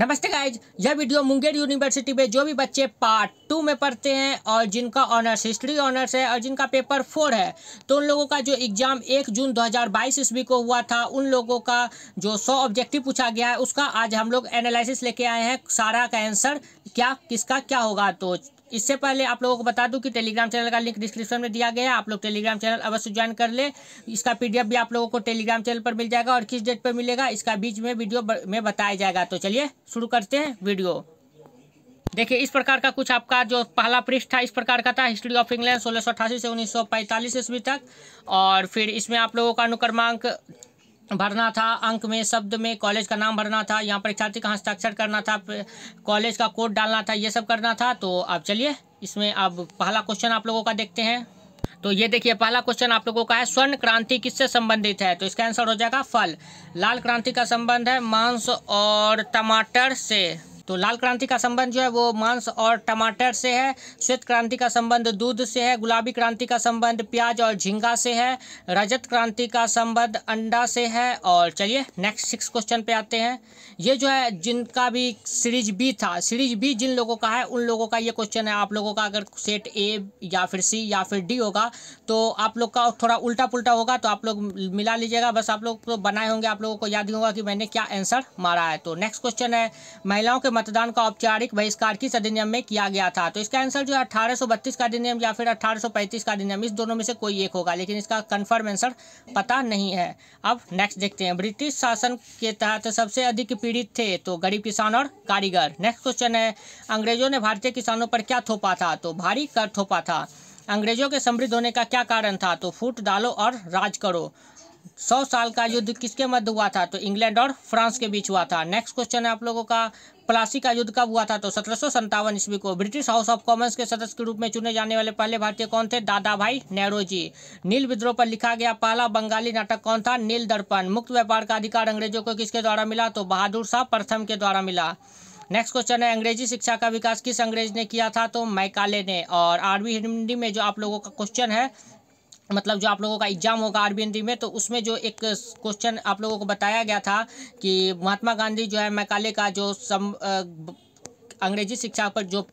नमस्ते गाइज यह video Munger university में जो भी बच्चे पार्ट टू में पढ़ते हैं और जिनका ऑनर्स हिस्ट्री ऑनर्स है और जिनका पेपर फोर है तो उन लोगों का जो एग्ज़ाम एक जून 2022 ईस्वी को हुआ था उन लोगों का जो सौ ऑब्जेक्टिव पूछा गया है उसका आज हम लोग एनालिसिस लेके आए हैं सारा का आंसर क्या किसका क्या होगा तो इससे पहले आप लोगों को बता दूं कि टेलीग्राम चैनल का लिंक डिस्क्रिप्शन में दिया गया है आप लोग टेलीग्राम चैनल अवश्य ज्वाइन कर ले इसका पीडीएफ भी आप लोगों को टेलीग्राम चैनल पर मिल जाएगा और किस डेट पर मिलेगा इसका बीच में वीडियो में बताया जाएगा तो चलिए शुरू करते हैं वीडियो देखिए इस प्रकार का कुछ आपका जो पहला पृष्ठ था इस प्रकार का था हिस्ट्री ऑफ इंग्लैंड सोलह से उन्नीस ईस्वी तक और फिर इसमें आप लोगों का अनुक्रमांक भरना था अंक में शब्द में कॉलेज का नाम भरना था यहाँ परीक्षार्थी का हस्ताक्षर करना था कॉलेज का कोड डालना था ये सब करना था तो आप चलिए इसमें अब पहला क्वेश्चन आप लोगों का देखते हैं तो ये देखिए पहला क्वेश्चन आप लोगों का है स्वर्ण क्रांति किससे संबंधित है तो इसका आंसर हो जाएगा फल लाल क्रांति का संबंध है मांस और टमाटर से तो लाल क्रांति का संबंध जो है वो मांस और टमाटर से है श्वेत क्रांति का संबंध दूध से है गुलाबी क्रांति का संबंध प्याज और झींगा से है रजत क्रांति का संबंध अंडा से है और चलिए नेक्स्ट सिक्स क्वेश्चन पे आते हैं ये जो है जिनका भी सीरीज बी था सीरीज बी जिन लोगों का है उन लोगों का ये क्वेश्चन है आप लोगों का अगर सेट ए या फिर सी या फिर डी होगा तो आप लोग का थोड़ा उल्टा पुल्टा होगा तो आप लोग मिला लीजिएगा बस आप लोग तो बनाए होंगे आप लोगों को याद होगा कि मैंने क्या आंसर मारा है तो नेक्स्ट क्वेश्चन है महिलाओं के मतदान का औपचारिक बहिष्कार किस अधिनियम में किया गया था तो इसका आंसर जो है अठारह का अधिनियम या फिर अठारह का अधिनियम इस दोनों में से कोई एक होगा लेकिन इसका कन्फर्म आंसर पता नहीं है अब नेक्स्ट देखते हैं ब्रिटिश शासन के तहत सबसे अधिक पीड़ित थे तो गरीब किसान और कारीगर नेक्स्ट क्वेश्चन है अंग्रेजों ने भारतीय किसानों पर क्या थोपा था तो भारी कर थोपा था अंग्रेजों के समृद्ध होने का क्या कारण था तो फूट डालो और राज करो सौ साल का युद्ध किसके मध्य हुआ था तो इंग्लैंड और फ्रांस के बीच हुआ था नेक्स्ट क्वेश्चन है आप लोगों का प्लासी का युद्ध कब हुआ था तो सत्रह ईस्वी को ब्रिटिश हाउस ऑफ कॉमन्स के सदस्य के रूप में चुने जाने वाले पहले भारतीय कौन थे दादा भाई नेहरू जी नील विद्रोह पर लिखा गया पहला बंगाली नाटक कौन था नील दर्पण मुक्त व्यापार का अधिकार अंग्रेजों को किसके द्वारा मिला तो बहादुर शाह प्रथम के द्वारा मिला नेक्स्ट क्वेश्चन है अंग्रेजी शिक्षा का विकास किस अंग्रेज ने किया था तो मैकाले ने और आरवी हिंदी में जो आप लोगों का क्वेश्चन है मतलब जो आप लोगों का एग्जाम होगा आरबीएनटी में तो उसमें जो एक क्वेश्चन आप लोगों को बताया गया था कि महात्मा गांधी जो है मैकाले का जो सम अंग्रेजी शिक्षा पर जो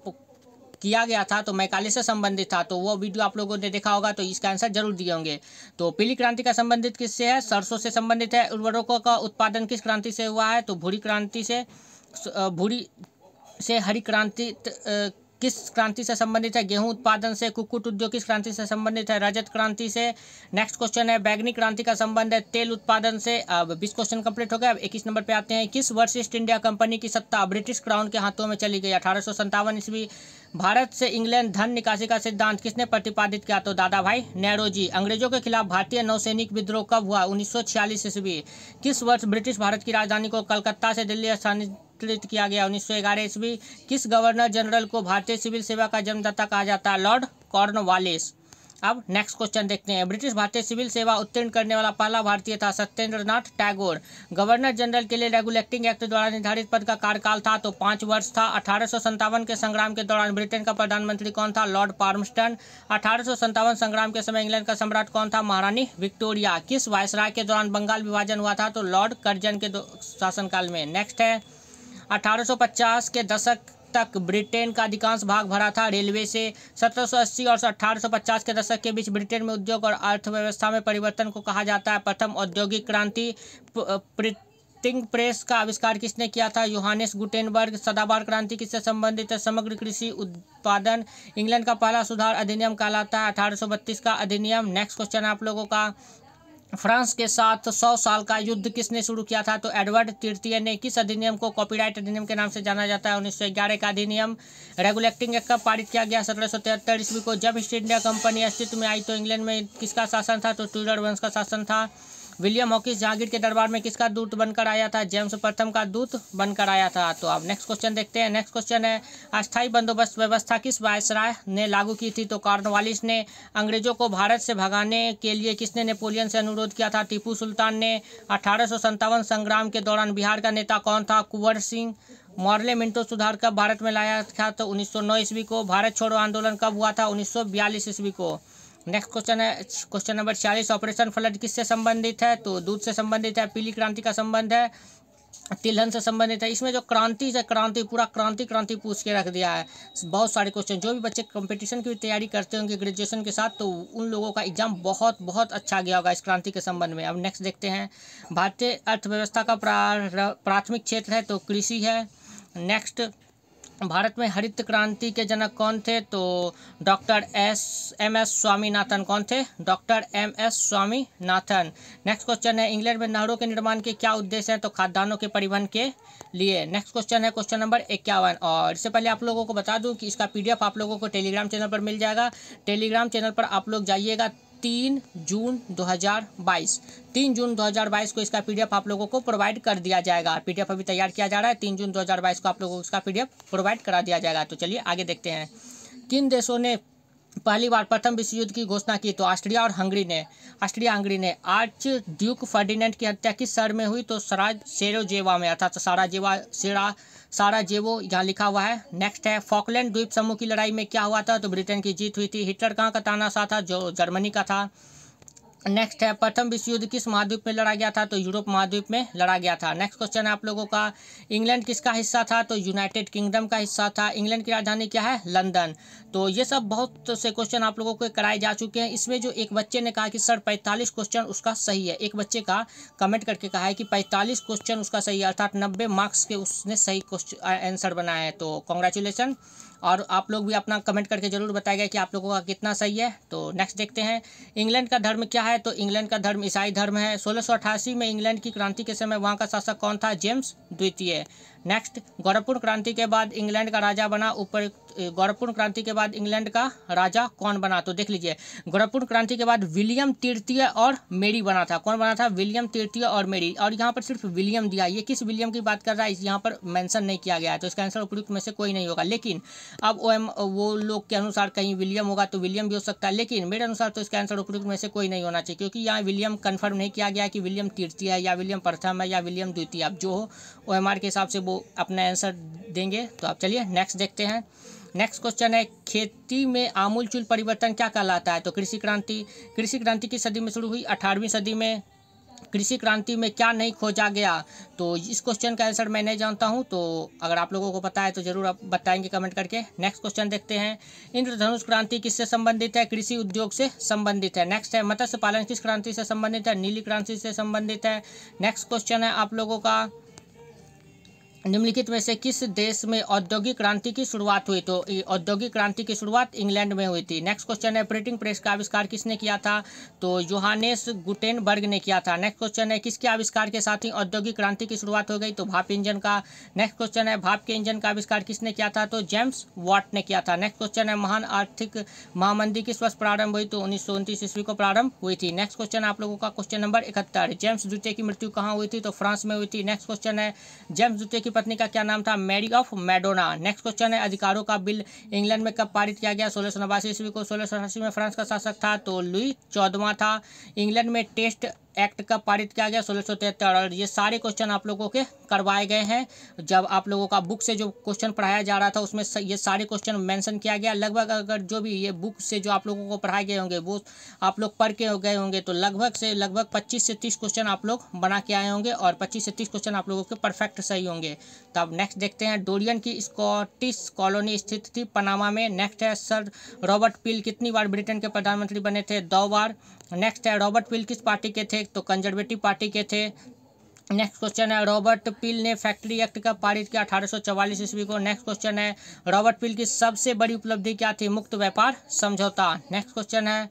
किया गया था तो मैकाले से संबंधित था तो वो वीडियो आप लोगों ने देखा होगा तो इसका आंसर जरूर दिए होंगे तो पीली क्रांति का संबंधित किससे है सरसों से संबंधित है उर्वरकों का उत्पादन किस क्रांति से हुआ है तो भूरी क्रांति से भूरी से हरी क्रांति किस क्रांति से संबंधित है गेहूं उत्पादन से कुकुट उद्योग किस क्रांति से संबंधित है रजत क्रांति से नेक्स्ट क्वेश्चन है बैगनी क्रांति का संबंध है तेल उत्पादन से अब बीस क्वेश्चन कंप्लीट हो गया अब इक्कीस नंबर पे आते हैं किस वर्ष ईस्ट इंडिया कंपनी की सत्ता ब्रिटिश क्राउन के हाथों में चली गई अठारह सौ ईस्वी भारत से इंग्लैंड धन निकासी का सिद्धांत किसने प्रतिपादित किया तो दादा भाई नेहरू जी अंग्रेजों के खिलाफ भारतीय नौसैनिक विद्रोह कब हुआ उन्नीस छियालीस ईस्वी किस वर्ष ब्रिटिश भारत की राजधानी को कलकत्ता से दिल्ली स्थानीय स्थापित किया गया 1911 ईस्वी किस गवर्नर जनरल को भारतीय सिविल सेवा का जन्मदाता कहा जाता है लॉर्ड कॉर्नवालिस अब नेक्स्ट क्वेश्चन देखते हैं ब्रिटिश भारतीय सिविल सेवा उत्तीर्ण करने वाला पहला भारतीय था सत्येंद्रनाथ टैगोर गवर्नर जनरल के लिए रेगुलेटिंग एक्ट द्वारा निर्धारित पद का कार्यकाल था तो पाँच वर्ष था अठारह के संग्राम के दौरान ब्रिटेन का प्रधानमंत्री कौन था लॉर्ड पार्मस्टन अठारह संग्राम के समय इंग्लैंड का सम्राट कौन था महारानी विक्टोरिया किस वायसराय के दौरान बंगाल विभाजन हुआ था तो लॉर्ड कर्जन के शासनकाल में नेक्स्ट है 1850 के दशक तक ब्रिटेन का अधिकांश भाग भरा था रेलवे से 1780 और 1850 के दशक के बीच ब्रिटेन में उद्योग और अर्थव्यवस्था में परिवर्तन को कहा जाता है प्रथम औद्योगिक क्रांति प्रिंटिंग प्रेस का आविष्कार किसने किया था यूहानिस गुटेनबर्ग सदाबार क्रांति किससे संबंधित है समग्र कृषि उत्पादन इंग्लैंड का पहला सुधार अधिनियम कहलाता है अठारह का अधिनियम नेक्स्ट क्वेश्चन आप लोगों का फ्रांस के साथ सौ साल का युद्ध किसने शुरू किया था तो एडवर्ड तृतीय ने किस अधिनियम को कॉपीराइट अधिनियम के नाम से जाना जाता है उन्नीस का अधिनियम रेगुलेटिंग एक्ट कब पारित किया गया सत्रह सौ तिहत्तर ईस्वी को जब ईस्ट इंडिया कंपनी अस्तित्व में आई तो इंग्लैंड में किसका शासन था तो ट्यूडर वंश का शासन था विलियम हॉकिस जहांगीर के दरबार में किसका दूत बनकर आया था जेम्स प्रथम का दूत बनकर आया था तो अब नेक्स्ट क्वेश्चन देखते हैं नेक्स्ट क्वेश्चन है अस्थायी बंदोबस्त व्यवस्था किस वायसराय ने लागू की थी तो कार्नवालिस ने अंग्रेजों को भारत से भगाने के लिए किसने नेपोलियन से अनुरोध किया था टीपू सुल्तान ने अठारह संग्राम के दौरान बिहार का नेता कौन था कुंवर सिंह मॉर्ले मिंटो सुधार कब भारत में लाया था तो 1909 ईस्वी को भारत छोड़ो आंदोलन कब हुआ था 1942 ईस्वी को नेक्स्ट क्वेश्चन है क्वेश्चन नंबर चालीस ऑपरेशन फ्लड किससे संबंधित है तो दूध से संबंधित है पीली क्रांति का संबंध है तिलहन से संबंधित है इसमें जो क्रांति से क्रांति पूरा क्रांति क्रांति पूछ के रख दिया है बहुत सारे क्वेश्चन जो भी बच्चे कंपटीशन की तैयारी करते होंगे ग्रेजुएशन के साथ तो उन लोगों का एग्जाम बहुत बहुत अच्छा गया होगा इस क्रांति के संबंध में अब नेक्स्ट देखते हैं भारतीय अर्थव्यवस्था का प्राथमिक क्षेत्र है तो कृषि है नेक्स्ट भारत में हरित क्रांति के जनक कौन थे तो doctor S M S Swaminathan कौन थे doctor M S Swaminathan next question है इंग्लैंड में नहरों के निर्माण के क्या उद्देश्य हैं तो खाद्यान्नों के परिवहन के लिए नेक्स्ट क्वेश्चन है क्वेश्चन नंबर इक्यावन और इससे पहले आप लोगों को बता दूं कि इसका पीडीएफ आप लोगों को टेलीग्राम चैनल पर मिल जाएगा टेलीग्राम चैनल पर आप लोग जाइएगा तीन जून 2022 तीन जून 2022 को इसका पीडीएफ आप लोगों को प्रोवाइड कर दिया जाएगा पीडीएफ अभी तैयार किया जा रहा है तीन जून 2022 को आप लोगों को इसका पीडीएफ प्रोवाइड करा दिया जाएगा तो चलिए आगे देखते हैं किन देशों ने पहली बार प्रथम विश्व युद्ध की घोषणा की तो ऑस्ट्रिया और हंगरी ने ऑस्ट्रिया हंगरी ने आर्च ड्यूक फर्डिनेंट की हत्या किस शहर में हुई तो सराज सेरोजेवा में अर्थात साराजेवा सेरा साराजेवो यहाँ लिखा हुआ है नेक्स्ट है फॉकलैंड द्वीप समूह की लड़ाई में क्या हुआ था तो ब्रिटेन की जीत हुई थी हिटलर कहाँ का तानाशाह था जो जर्मनी का था नेक्स्ट है प्रथम विश्व युद्ध किस महाद्वीप में लड़ा गया था तो यूरोप महाद्वीप में लड़ा गया था नेक्स्ट क्वेश्चन है आप लोगों का इंग्लैंड किसका हिस्सा था तो यूनाइटेड किंगडम का हिस्सा था इंग्लैंड की राजधानी क्या है लंदन तो ये सब बहुत से क्वेश्चन आप लोगों को कराए जा चुके हैं इसमें जो एक बच्चे ने कहा कि सर पैंतालीस क्वेश्चन उसका सही है एक बच्चे का कमेंट करके कहा है कि पैंतालीस क्वेश्चन उसका सही है अर्थात नब्बे मार्क्स के उसने सही क्वेश्चन आंसर बनाया है तो कॉन्ग्रेचुलेसन और आप लोग भी अपना कमेंट करके ज़रूर बताएगा कि आप लोगों का कितना सही है तो नेक्स्ट देखते हैं इंग्लैंड का धर्म क्या है तो इंग्लैंड का धर्म ईसाई धर्म है सोलह में इंग्लैंड की क्रांति के समय वहाँ का शासक कौन था जेम्स द्वितीय नेक्स्ट गौरवपूर्ण क्रांति के बाद इंग्लैंड का राजा बना ऊपर गौरवपूर्ण क्रांति के बाद इंग्लैंड का राजा कौन बना तो देख लीजिए गौरवपूर्ण क्रांति के बाद विलियम तृतीय और मेरी बना था कौन बना था विलियम तृतीय और मेरी और यहाँ पर सिर्फ विलियम दिया ये किस विलियम की बात कर रहा है इस यहाँ पर मैंसन नहीं किया गया है तो इसका आंसर उपयुक्त में से कोई नहीं होगा लेकिन अब वो एम वो लोग के अनुसार कहीं विलियम होगा तो विलियम भी हो सकता है लेकिन मेरे अनुसार तो इसका आंसर उपयुक्त में से कोई नहीं होना चाहिए क्योंकि यहाँ विलियम कन्फर्म नहीं किया गया कि विलियम तृतीय है या विलियम प्रथम है या विलियम द्वितीय अब जो हो ओ के हिसाब से वो अपना आंसर देंगे तो आप चलिए नेक्स्ट देखते हैं नेक्स्ट क्वेश्चन है खेती में आमूलचूल परिवर्तन क्या कहलाता है तो कृषि क्रांति कृषि क्रांति की सदी में शुरू हुई अठारहवीं सदी में कृषि क्रांति में क्या नहीं खोजा गया तो इस क्वेश्चन का आंसर मैं नहीं जानता हूं तो अगर आप लोगों को पता है तो ज़रूर आप बताएंगे कमेंट करके नेक्स्ट क्वेश्चन देखते हैं इंद्रधनुष क्रांति किससे संबंधित है कृषि उद्योग से संबंधित है नेक्स्ट है मत्स्य पालन किस क्रांति से संबंधित है नीली क्रांति से संबंधित है नेक्स्ट क्वेश्चन है आप लोगों का निम्नलिखित में से किस देश में औद्योगिक क्रांति की शुरुआत हुई तो औद्योगिक क्रांति की शुरुआत इंग्लैंड में हुई थी नेक्स्ट क्वेश्चन है प्रिंटिंग प्रेस का आविष्कार किसने किया था तो जोहानेस गुटेनबर्ग ने किया था नेक्स्ट क्वेश्चन है किसके आविष्कार के साथ ही औद्योगिक क्रांति की शुरुआत हो गई तो भाप इंजन का नेक्स्ट क्वेश्चन है भाप के इंजन का आविष्कार किसने किया था तो जेम्स वाट ने किया था नेक्स्ट क्वेश्चन है महान आर्थिक महामंदी किस वर्ष प्रारंभ हुई तो उन्नीस ईस्वी को प्रारंभ हुई थी नेक्स्ट क्वेश्चन आप लोगों का क्वेश्चन नंबर इकहत्तर जेम्स जुटे की मृत्यु कहाँ हुई थी तो फ्रांस में हुई थी नेक्स्ट क्वेश्चन है जेम्स जुटे की पत्नी का क्या नाम था Mary of Madonna next question है अधिकारों का बिल इंग्लैंड में कब पारित किया गया सोलह सौ नवासी ईस्वी को सोलह सौ अठासी में फ्रांस का शासक था तो लुई चौदवा था इंग्लैंड में टेस्ट एक्ट कब पारित किया गया सोलह सौ तिहत्तर और ये सारे क्वेश्चन आप लोगों के करवाए गए हैं जब आप लोगों का बुक से जो क्वेश्चन पढ़ाया जा रहा था उसमें ये सारे क्वेश्चन मेंशन किया गया लगभग अगर जो भी ये बुक से जो आप लोगों को पढ़ाए गए होंगे वो आप लोग पढ़ के गए होंगे तो लगभग से लगभग पच्चीस से तीस क्वेश्चन आप लोग बना के आए होंगे और पच्चीस से तीस क्वेश्चन आप लोगों के परफेक्ट सही होंगे तो अब नेक्स्ट देखते हैं डोरियन की स्कॉटिश कॉलोनी स्थित थी पनामा में नेक्स्ट है सर रॉबर्ट पील कितनी बार ब्रिटेन के प्रधानमंत्री बने थे दो बार नेक्स्ट है रॉबर्ट पिल किस पार्टी के थे तो कंजर्वेटिव पार्टी के थे नेक्स्ट क्वेश्चन है रॉबर्ट पिल ने फैक्ट्री एक्ट का पारित किया चवालीस ईस्वी को नेक्स्ट क्वेश्चन है रॉबर्ट पिल की सबसे बड़ी उपलब्धि क्या थी मुक्त व्यापार समझौता नेक्स्ट क्वेश्चन है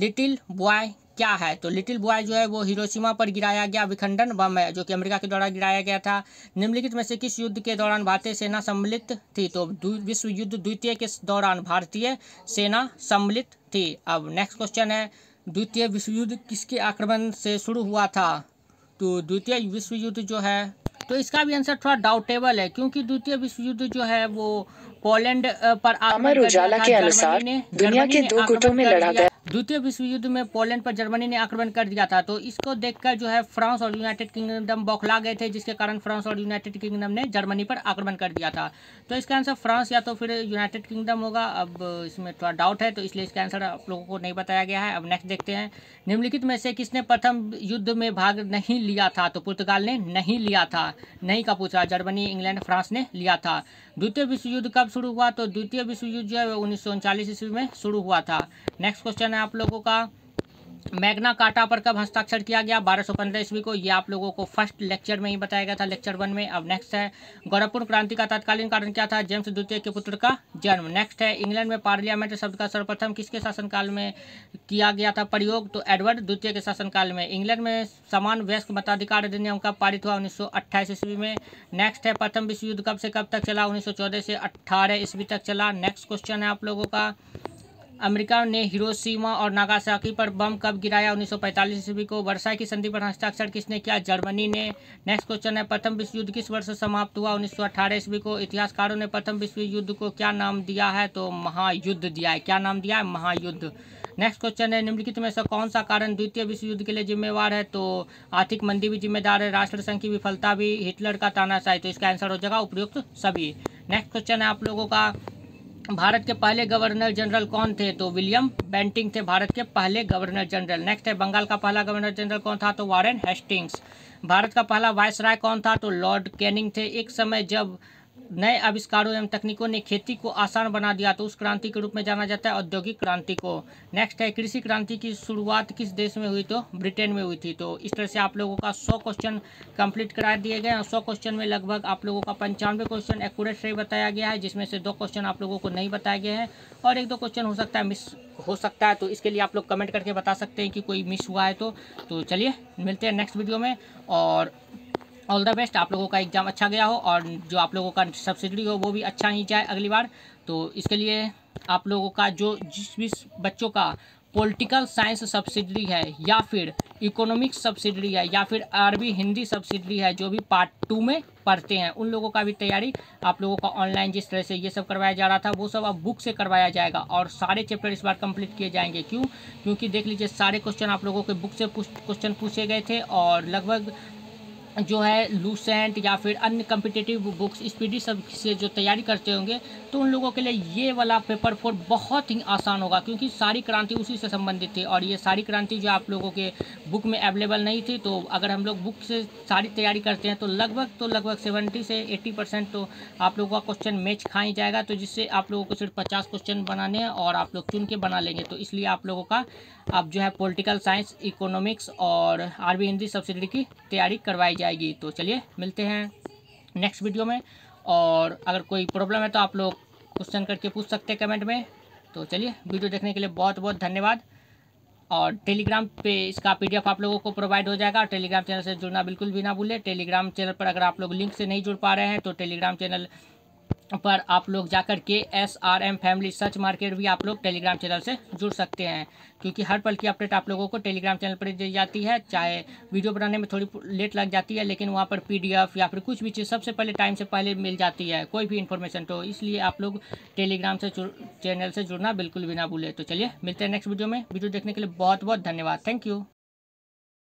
लिटिल बॉय क्या है तो लिटिल बॉय जो है वो हिरोशिमा पर गिराया गया विखंडन बम है जो कि अमेरिका के द्वारा गिराया गया था निम्नलिखित में से किस युद्ध के दौरान भारतीय सेना सम्मिलित थी तो विश्व युद्ध द्वितीय के दौरान भारतीय सेना सम्मिलित थी अब नेक्स्ट क्वेश्चन है द्वितीय विश्व युद्ध किसके आक्रमण से शुरू हुआ था तो द्वितीय विश्व युद्ध जो है तो इसका भी आंसर थोड़ा डाउटेबल है क्योंकि द्वितीय विश्व युद्ध जो है वो पोलैंड पर अमर उजाला के अनुसार दुनिया के दो गुटों में लड़ा गया द्वितीय विश्व युद्ध में पोलैंड पर जर्मनी ने आक्रमण कर दिया था तो इसको देखकर जो है फ्रांस और यूनाइटेड किंगडम बौखला गए थे जिसके कारण फ्रांस और यूनाइटेड किंगडम ने जर्मनी पर आक्रमण कर दिया था तो इसका आंसर फ्रांस या तो फिर यूनाइटेड किंगडम होगा अब इसमें थोड़ा डाउट है तो इसलिए इसका आंसर आप लोगों को नहीं बताया गया है अब नेक्स्ट देखते हैं निम्नलिखित में से किसने प्रथम युद्ध में भाग नहीं लिया था तो पुर्तगाल ने नहीं लिया था नहीं का पूछा जर्मनी इंग्लैंड फ्रांस ने लिया था द्वितीय विश्व युद्ध कब शुरू हुआ तो द्वितीय विश्व युद्ध जो है उन्नीस सौ ईस्वी में शुरू हुआ था नेक्स्ट क्वेश्चन है आप लोगों का मैग्ना काटा पर कब हस्ताक्षर किया गया 1215 ईस्वी को ये आप लोगों को फर्स्ट लेक्चर में ही बताया गया था लेक्चर वन में अब नेक्स्ट है गोरखपुर क्रांति का तत्कालीन कारण क्या था जेम्स द्वितीय के पुत्र का जन्म नेक्स्ट है इंग्लैंड में पार्लियामेंट शब्द का सर्वप्रथम किसके शासनकाल में किया गया था प्रयोग तो एडवर्ड द्वितीय के शासनकाल में इंग्लैंड में समान व्यस्क मताधिकार अधिनियम कब पारित हुआ उन्नीस ईस्वी में नेक्स्ट है प्रथम विश्व युद्ध कब से कब तक चला उन्नीस से अट्ठारह ईस्वी तक चला नेक्स्ट क्वेश्चन है आप लोगों का अमेरिका ने हिरोशिमा और नागासाकी पर बम कब गिराया 1945 ईस्वी को वर्षा की संधि पर हस्ताक्षर किसने किया जर्मनी ने नेक्स्ट क्वेश्चन है प्रथम विश्व युद्ध किस वर्ष समाप्त हुआ 1918 ईस्वी को इतिहासकारों ने प्रथम विश्व युद्ध को क्या नाम दिया है तो महायुद्ध दिया है क्या नाम दिया है महायुद्ध नेक्स्ट क्वेश्चन है निम्नलिखित में से कौन सा कारण द्वितीय विश्व युद्ध के लिए जिम्मेवार है तो आर्थिक मंदी भी जिम्मेदार है राष्ट्रसंघ की विफलता भी हिटलर का तानाशाही तो इसका आंसर हो जाएगा उपयुक्त सभी नेक्स्ट क्वेश्चन है आप लोगों का भारत के पहले गवर्नर जनरल कौन थे तो विलियम बेंटिंग थे भारत के पहले गवर्नर जनरल नेक्स्ट है बंगाल का पहला गवर्नर जनरल कौन था तो वारेन हेस्टिंग्स भारत का पहला वायसराय कौन था तो लॉर्ड कैनिंग थे एक समय जब नए आविष्कारों एवं तकनीकों ने खेती को आसान बना दिया तो उस क्रांति के रूप में जाना जाता है औद्योगिक क्रांति को नेक्स्ट है कृषि क्रांति की शुरुआत किस देश में हुई तो ब्रिटेन में हुई थी तो इस तरह से आप लोगों का सौ क्वेश्चन कंप्लीट करा दिए गए और सौ क्वेश्चन में लगभग आप लोगों का पंचानवे क्वेश्चन एकूरेट सही बताया गया है जिसमें से दो क्वेश्चन आप लोगों को नहीं बताया गया है और एक दो क्वेश्चन हो सकता है मिस हो सकता है तो इसके लिए आप लोग कमेंट करके बता सकते हैं कि कोई मिस हुआ है तो।, तो चलिए मिलते हैं नेक्स्ट वीडियो में और ऑल द बेस्ट आप लोगों का एग्ज़ाम अच्छा गया हो और जो आप लोगों का सब्सिडी हो वो भी अच्छा ही जाए अगली बार तो इसके लिए आप लोगों का जो जिस भी बच्चों का पॉलिटिकल साइंस सब्सिडरी है या फिर इकोनॉमिक सब्सिडरी है या फिर अरबी हिंदी सब्सिडरी है जो भी पार्ट टू में पढ़ते हैं उन लोगों का भी तैयारी आप लोगों का ऑनलाइन जिस तरह से ये सब करवाया जा रहा था वो सब अब बुक से करवाया जाएगा और सारे चैप्टर इस बार कंप्लीट किए जाएंगे क्यों क्योंकि देख लीजिए सारे क्वेश्चन आप लोगों के बुक से क्वेश्चन पूछे गए थे और लगभग जो है लूसेंट या फिर अन्य कम्पिटेटिव बुक्स स्पीडी सब से जो तैयारी करते होंगे तो उन लोगों के लिए ये वाला पेपर फोर बहुत ही आसान होगा क्योंकि सारी क्रांति उसी से संबंधित थी और ये सारी क्रांति जो आप लोगों के बुक में अवेलेबल नहीं थी तो अगर हम लोग बुक से सारी तैयारी करते हैं तो लगभग तो लगभग सेवेंटी से एट्टी परसेंट तो आप लोगों का क्वेश्चन मैच खा ही जाएगा तो जिससे आप लोगों को सिर्फ पचास क्वेश्चन बनाने हैं और आप लोग चुन के बना लेंगे तो इसलिए आप लोगों का अब जो है पोलिटिकल साइंस इकोनॉमिक्स और आरबी हिंदी सब्सिडी की तैयारी करवाई जाए आएगी तो चलिए मिलते हैं नेक्स्ट वीडियो में और अगर कोई प्रॉब्लम है तो आप लोग क्वेश्चन करके पूछ सकते हैं कमेंट में तो चलिए वीडियो देखने के लिए बहुत बहुत धन्यवाद और टेलीग्राम पे इसका पीडीएफ आप लोगों को प्रोवाइड हो जाएगा और टेलीग्राम चैनल से जुड़ना बिल्कुल भी ना भूलें टेलीग्राम चैनल पर अगर आप लोग लिंक से नहीं जुड़ पा रहे हैं तो टेलीग्राम चैनल पर आप लोग जाकर के S R M family search market भी आप लोग टेलीग्राम चैनल से जुड़ सकते हैं क्योंकि हर पल की अपडेट आप लोगों को टेलीग्राम चैनल पर दी जाती है चाहे वीडियो बनाने में थोड़ी लेट लग जाती है लेकिन वहाँ पर पीडीएफ या फिर कुछ भी चीज़ सबसे पहले टाइम से पहले मिल जाती है कोई भी इन्फॉर्मेशन तो इसलिए आप लोग टेलीग्राम से चैनल से जुड़ना बिल्कुल भी ना भूलें तो चलिए मिलते हैं नेक्स्ट वीडियो में वीडियो देखने के लिए बहुत बहुत धन्यवाद थैंक यू